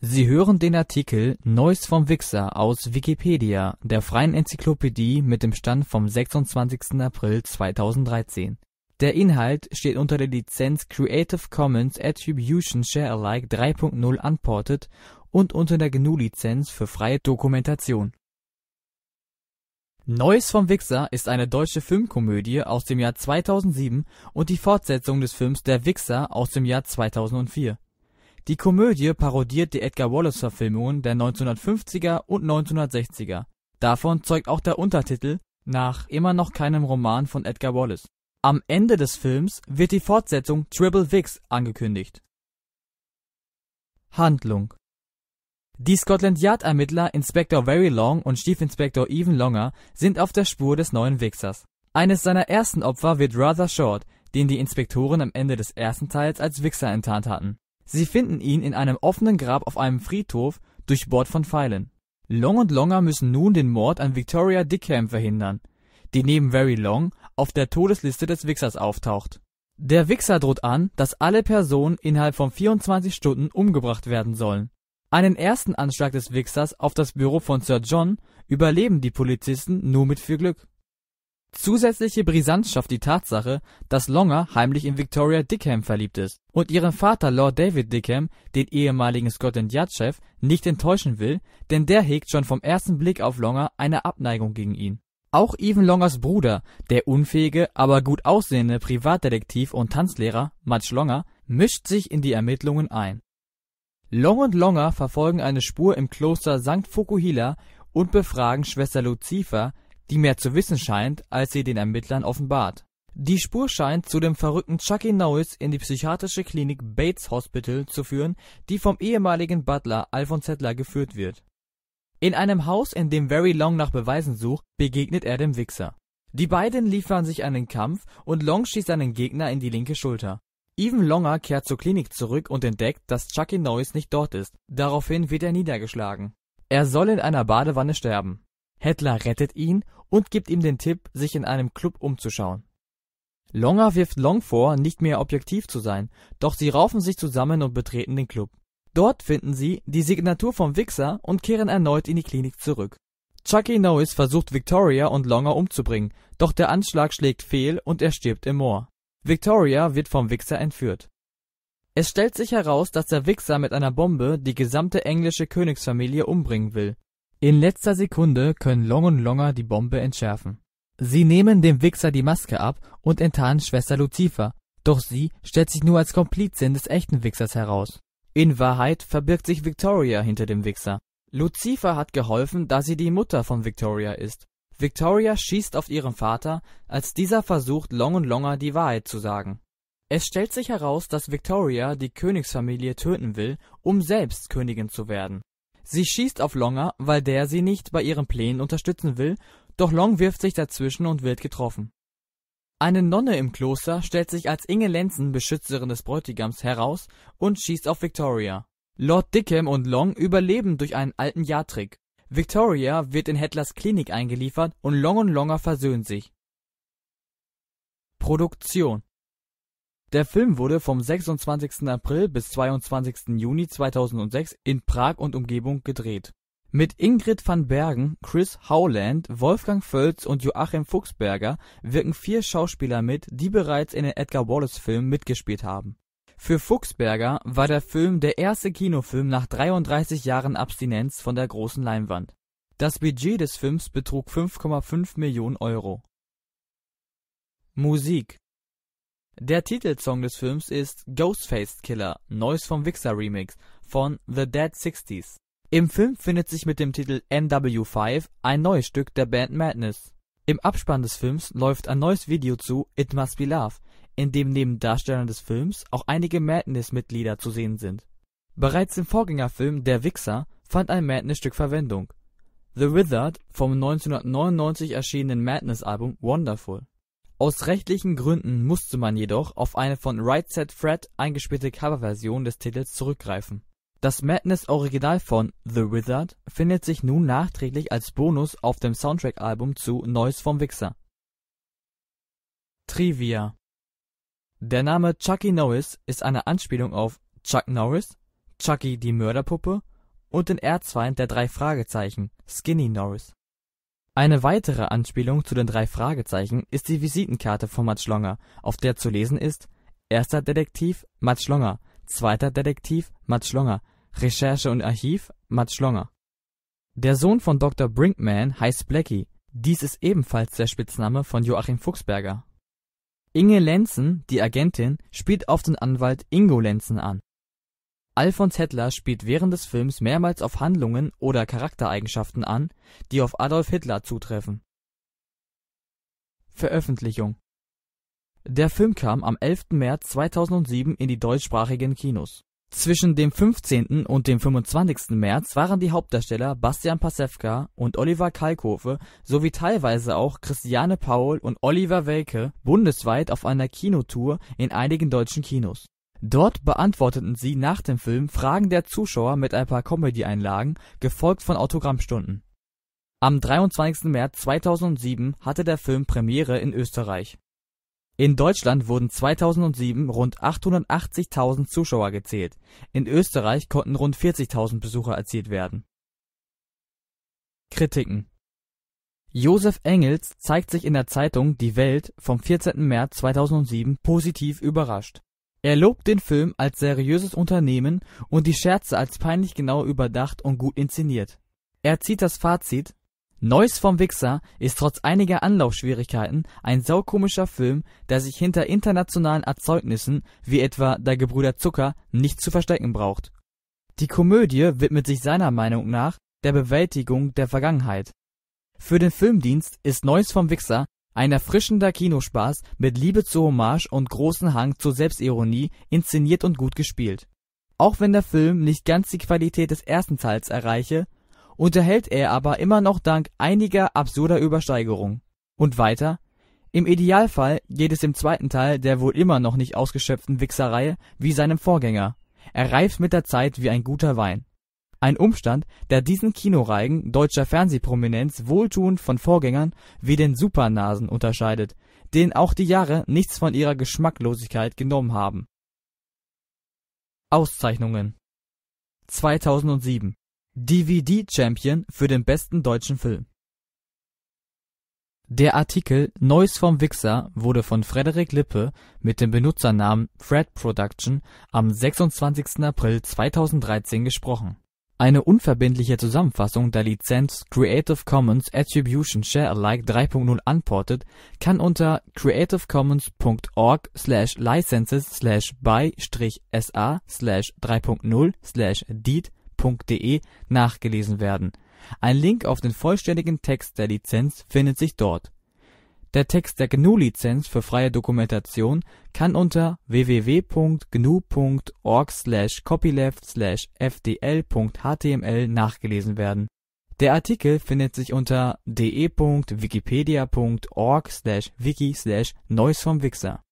Sie hören den Artikel Neues vom Wixer aus Wikipedia, der freien Enzyklopädie. Mit dem Stand vom 26. April 2013. Der Inhalt steht unter der Lizenz Creative Commons Attribution Share Alike 3 Unported und unter der GNU Lizenz für freie Dokumentation. Neues vom Wixer ist eine deutsche Filmkomödie aus dem Jahr 2007 und die Fortsetzung des Films Der Wixer aus dem Jahr 2004 die Komödie parodiert die Edgar-Wallace-Verfilmungen der 1950er und 1960er. Davon zeugt auch der Untertitel Nach immer noch keinem Roman von Edgar Wallace. Am Ende des Films wird die Fortsetzung Triple Vix angekündigt. Handlung Die Scotland Yard-Ermittler Inspector Very Long und Stiefinspektor Even Longer sind auf der Spur des neuen Wixers. Eines seiner ersten Opfer wird Rather Short, den die Inspektoren am Ende des ersten Teils als Wixer enttarnt hatten. Sie finden ihn in einem offenen Grab auf einem Friedhof, durchbohrt von Pfeilen. Long und Longer müssen nun den Mord an Victoria Dickham verhindern, die neben Very Long auf der Todesliste des Wichsers auftaucht. Der Wichser droht an, dass alle Personen innerhalb von 24 Stunden umgebracht werden sollen. Einen ersten Anschlag des Wichsers auf das Büro von Sir John überleben die Polizisten nur mit viel Glück Zusätzliche Brisanz schafft die Tatsache, dass Longer heimlich in Victoria Dickham verliebt ist und ihren Vater Lord David Dickham, den ehemaligen Scotland Yard-Chef, nicht enttäuschen will, denn der hegt schon vom ersten Blick auf Longer eine Abneigung gegen ihn. Auch Even Longers Bruder, der unfähige, aber gut aussehende Privatdetektiv und Tanzlehrer Much Longer, mischt sich in die Ermittlungen ein. Long und Longer verfolgen eine Spur im Kloster St. Fukuhila und befragen Schwester Lucifer, die mehr zu wissen scheint, als sie den Ermittlern offenbart. Die Spur scheint zu dem verrückten Chucky e. Norris in die psychiatrische Klinik Bates Hospital zu führen, die vom ehemaligen Butler Alfons Zettler geführt wird. In einem Haus, in dem Very Long nach Beweisen sucht, begegnet er dem Wichser. Die beiden liefern sich einen Kampf und Long schießt seinen Gegner in die linke Schulter. Even Longer kehrt zur Klinik zurück und entdeckt, dass Chucky e. Norris nicht dort ist. Daraufhin wird er niedergeschlagen. Er soll in einer Badewanne sterben. Hedler rettet ihn und gibt ihm den Tipp, sich in einem Club umzuschauen. Longer wirft Long vor, nicht mehr objektiv zu sein, doch sie raufen sich zusammen und betreten den Club. Dort finden sie die Signatur vom Wixxer und kehren erneut in die Klinik zurück. Chucky Norris versucht Victoria und Longer umzubringen, doch der Anschlag schlägt fehl und er stirbt im Moor. Victoria wird vom Wixxer entführt. Es stellt sich heraus, dass der Wixxer mit einer Bombe die gesamte englische Königsfamilie umbringen will in letzter Sekunde können Long und Longer die Bombe entschärfen. Sie nehmen dem Wichser die Maske ab und enttarnen Schwester Lucifer, doch sie stellt sich nur als Komplizin des echten Wichsers heraus. In Wahrheit verbirgt sich Victoria hinter dem Wichser. Lucifer hat geholfen, da sie die Mutter von Victoria ist. Victoria schießt auf ihren Vater, als dieser versucht, Long und Longer die Wahrheit zu sagen. Es stellt sich heraus, dass Victoria die Königsfamilie töten will, um selbst Königin zu werden. Sie schießt auf Longer, weil der sie nicht bei ihren Plänen unterstützen will, doch Long wirft sich dazwischen und wird getroffen. Eine Nonne im Kloster stellt sich als Inge Lenzen, Beschützerin des Bräutigams, heraus und schießt auf Victoria. Lord Dickham und Long überleben durch einen alten Jahrtrick. Victoria wird in Hitlers Klinik eingeliefert und Long und Longer versöhnen sich. Produktion der Film wurde vom 26. April bis 22. Juni 2006 in Prag und Umgebung gedreht. Mit Ingrid van Bergen, Chris Howland, Wolfgang Völz und Joachim Fuchsberger wirken vier Schauspieler mit, die bereits in den Edgar-Wallace-Filmen mitgespielt haben. Für Fuchsberger war der Film der erste Kinofilm nach 33 Jahren Abstinenz von der großen Leinwand. Das Budget des Films betrug 5,5 Millionen Euro. Musik der Titelsong des Films ist Ghostfaced Killer – Neues vom Wixer Remix von The Dead 60s. Im Film findet sich mit dem Titel NW5 ein neues Stück der Band Madness. Im Abspann des Films läuft ein neues Video zu It Must Be Love, in dem neben Darstellern des Films auch einige Madness-Mitglieder zu sehen sind. Bereits im Vorgängerfilm Der Wixer fand ein Madness-Stück Verwendung. The Wizard vom 1999 erschienenen Madness-Album Wonderful aus rechtlichen Gründen musste man jedoch auf eine von Right Said Fred eingespielte Coverversion des Titels zurückgreifen. Das Madness-Original von The Wizard findet sich nun nachträglich als Bonus auf dem Soundtrack-Album zu Neues vom Wixxer. Trivia Der Name Chucky Norris ist eine Anspielung auf Chuck Norris, Chucky die Mörderpuppe und den Erzfeind der drei Fragezeichen, Skinny Norris eine weitere Anspielung zu den drei Fragezeichen ist die Visitenkarte von Max Schlonger, auf der zu lesen ist: Erster Detektiv: Max Schlonger, Zweiter Detektiv: Max Schlonger, Recherche und Archiv: Max Schlonger. Der Sohn von Dr. Brinkman heißt Blackie, dies ist ebenfalls der Spitzname von Joachim Fuchsberger. Inge Lenzen, die Agentin, spielt auf den Anwalt Ingo Lenzen an Alfons Hatler spielt während des Films mehrmals auf Handlungen oder Charaktereigenschaften an, die auf Adolf Hitler zutreffen. Veröffentlichung Der Film kam am 11. März 2007 in die deutschsprachigen Kinos. Zwischen dem 15. und dem 25. März waren die Hauptdarsteller Bastian Pasewka und Oliver Kalkofe sowie teilweise auch Christiane Paul und Oliver Welke bundesweit auf einer Kinotour in einigen deutschen Kinos Dort beantworteten sie nach dem Film Fragen der Zuschauer mit ein paar Comedy-Einlagen, gefolgt von Autogrammstunden. Am 23. März 2007 hatte der Film Premiere in Österreich. In Deutschland wurden 2007 rund 880.000 Zuschauer gezählt, in Österreich konnten rund 40.000 Besucher erzielt werden. Kritiken Josef Engels zeigt sich in der Zeitung Die Welt vom 14. März 2007 positiv überrascht er lobt den Film als seriöses Unternehmen und die Scherze als peinlich genau überdacht und gut inszeniert. Er zieht das Fazit: Neues vom Wixxer ist trotz einiger Anlaufschwierigkeiten ein saukomischer Film, der sich hinter internationalen Erzeugnissen wie etwa Der Gebrüder Zucker nicht zu verstecken braucht. Die Komödie widmet sich seiner Meinung nach der Bewältigung der Vergangenheit. Für den Filmdienst ist Neues vom Wixxer ein erfrischender Kinospaß mit Liebe zur Hommage und großen Hang zur Selbstironie, inszeniert und gut gespielt. Auch wenn der Film nicht ganz die Qualität des ersten Teils erreiche, unterhält er aber immer noch dank einiger absurder Übersteigerungen. Und weiter: Im Idealfall geht es im zweiten Teil der wohl immer noch nicht ausgeschöpften wixxer wie seinem Vorgänger. Er reift mit der Zeit wie ein guter Wein ein Umstand, der diesen Kinoreigen deutscher Fernsehprominenz wohltuend von Vorgängern wie den Supernasen unterscheidet, denen auch die Jahre nichts von ihrer Geschmacklosigkeit genommen haben. Auszeichnungen 2007 DVD-Champion für den besten deutschen Film Der Artikel Neues vom Wixer wurde von Frederik Lippe mit dem Benutzernamen Fred Production am 26. April 2013 gesprochen eine unverbindliche Zusammenfassung der Lizenz Creative Commons Attribution Share Alike 3.0 anportet, kann unter creativecommons.org/licenses/by-sa/3.0/deed.de slash slash slash slash nachgelesen werden. Ein Link auf den vollständigen Text der Lizenz findet sich dort der Text der GNU-Lizenz für freie Dokumentation kann unter www.gnu.org/copyleft/fdl.html slash slash nachgelesen werden. Der Artikel findet sich unter de.wikipedia.org/wiki/neues slash slash vom Wixer